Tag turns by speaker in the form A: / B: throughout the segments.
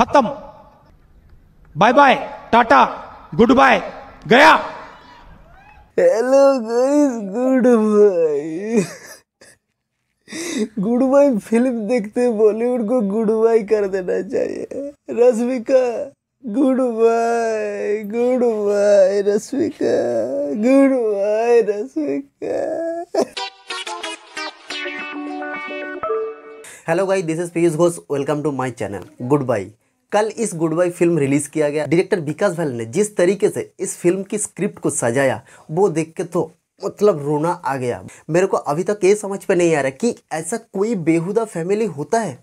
A: खत्म bye bye tata goodbye गया hello guys goodbye good goodbye film देखते बॉलीवुड को गुड बाय कर देना चाहिए Rashmika goodbye good goodbye Rashmika goodbye Rashmika hello guys this is Piyush Ghosh welcome to my channel goodbye कल इस good by film release किया गया डायरेक्टर विकास भैल ने जिस तरीके से इस फिल्म की स्क्रिप्ट को सजाया वो देख के तो मतलब रोना आ गया मेरे को अभी तक ये समझ पे नहीं आ रहा कि ऐसा कोई बेहुदा फैमिली होता है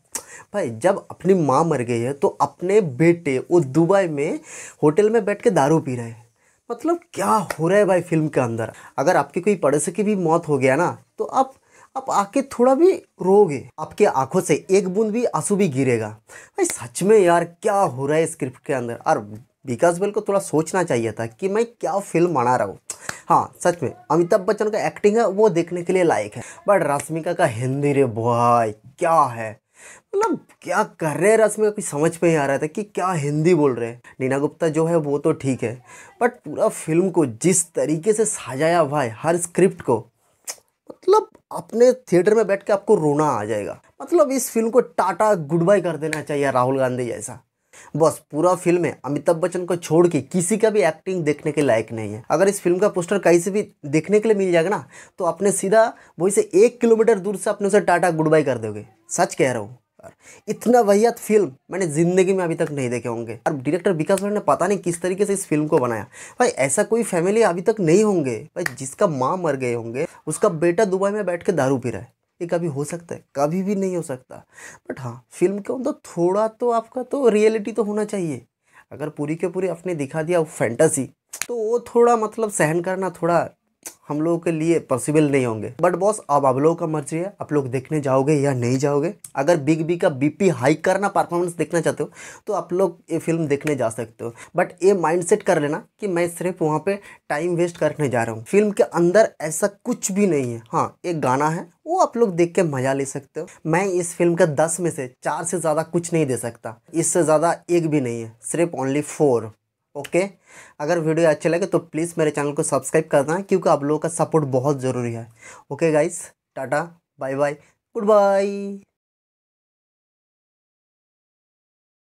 A: भाई जब अपनी माँ मर गई है तो अपने बेटे वो दुबई में होटल में बैठ के दारू पी रहे हैं मतलब क्या हो रहा है भाई फिल्म के अंदर अगर आपके कोई पड़ोसी की भी मौत हो गया ना तो आप आप आके थोड़ा भी रोगे आपके आंखों से एक बूंद भी आंसू भी गिरेगा भाई सच में यार क्या हो रहा है स्क्रिप्ट के अंदर और विकास बेल को थोड़ा सोचना चाहिए था कि मैं क्या फिल्म बना रहा हूँ हाँ सच में अमिताभ बच्चन का एक्टिंग है वो देखने के लिए लायक है बट रश्मिका का हिंदी रे भाई क्या है मतलब क्या कर रहे हैं रश्मिका कुछ समझ में ही आ रहा था कि क्या हिंदी बोल रहे हैं नीना गुप्ता जो है वो तो ठीक है बट पूरा फिल्म को जिस तरीके से सजाया भाई हर स्क्रिप्ट को अपने थिएटर में बैठ के आपको रोना आ जाएगा मतलब इस फिल्म को टाटा गुड बाय कर देना चाहिए राहुल गांधी जैसा बस पूरा फिल्म है अमिताभ बच्चन को छोड़ के किसी का भी एक्टिंग देखने के लायक नहीं है अगर इस फिल्म का पोस्टर कहीं से भी देखने के लिए मिल जाएगा ना तो आपने सीधा वहीं से एक किलोमीटर दूर से अपने उसे टाटा गुड बाय कर दोगे सच कह रहा हूँ इतना वहियत तो फिल्म मैंने ज़िंदगी में अभी तक नहीं देखे होंगे और डायरेक्टर विकास भाई ने पता नहीं किस तरीके से इस फिल्म को बनाया भाई ऐसा कोई फैमिली अभी तक नहीं होंगे भाई जिसका माँ मर गए होंगे उसका बेटा दुबई में बैठ के दारू पी रहा है ये कभी हो सकता है कभी भी नहीं हो सकता बट हाँ फिल्म के अंदर थोड़ा तो आपका तो रियलिटी तो होना चाहिए अगर पूरी के पूरी आपने दिखा दिया फैंटेसी तो वो थोड़ा मतलब सहन करना थोड़ा हम लोगों के लिए पॉसिबल नहीं होंगे बट बॉस अब आप लोगों का मर्जी है आप लोग देखने जाओगे या नहीं जाओगे अगर बिग बी का बीपी हाई करना परफॉर्मेंस देखना चाहते हो तो आप लोग ये फिल्म देखने जा सकते हो बट ये माइंडसेट कर लेना कि मैं सिर्फ वहाँ पे टाइम वेस्ट करने जा रहा हूँ फिल्म के अंदर ऐसा कुछ भी नहीं है हाँ एक गाना है वो आप लोग देख के मजा ले सकते हो मैं इस फिल्म का दस में से चार से ज़्यादा कुछ नहीं दे सकता इससे ज़्यादा एक भी नहीं है सिर्फ ओनली फोर ओके अगर वीडियो अच्छा लगे तो प्लीज़ मेरे चैनल को सब्सक्राइब करना क्योंकि आप लोगों का सपोर्ट बहुत ज़रूरी है okay guys tata bye bye good bye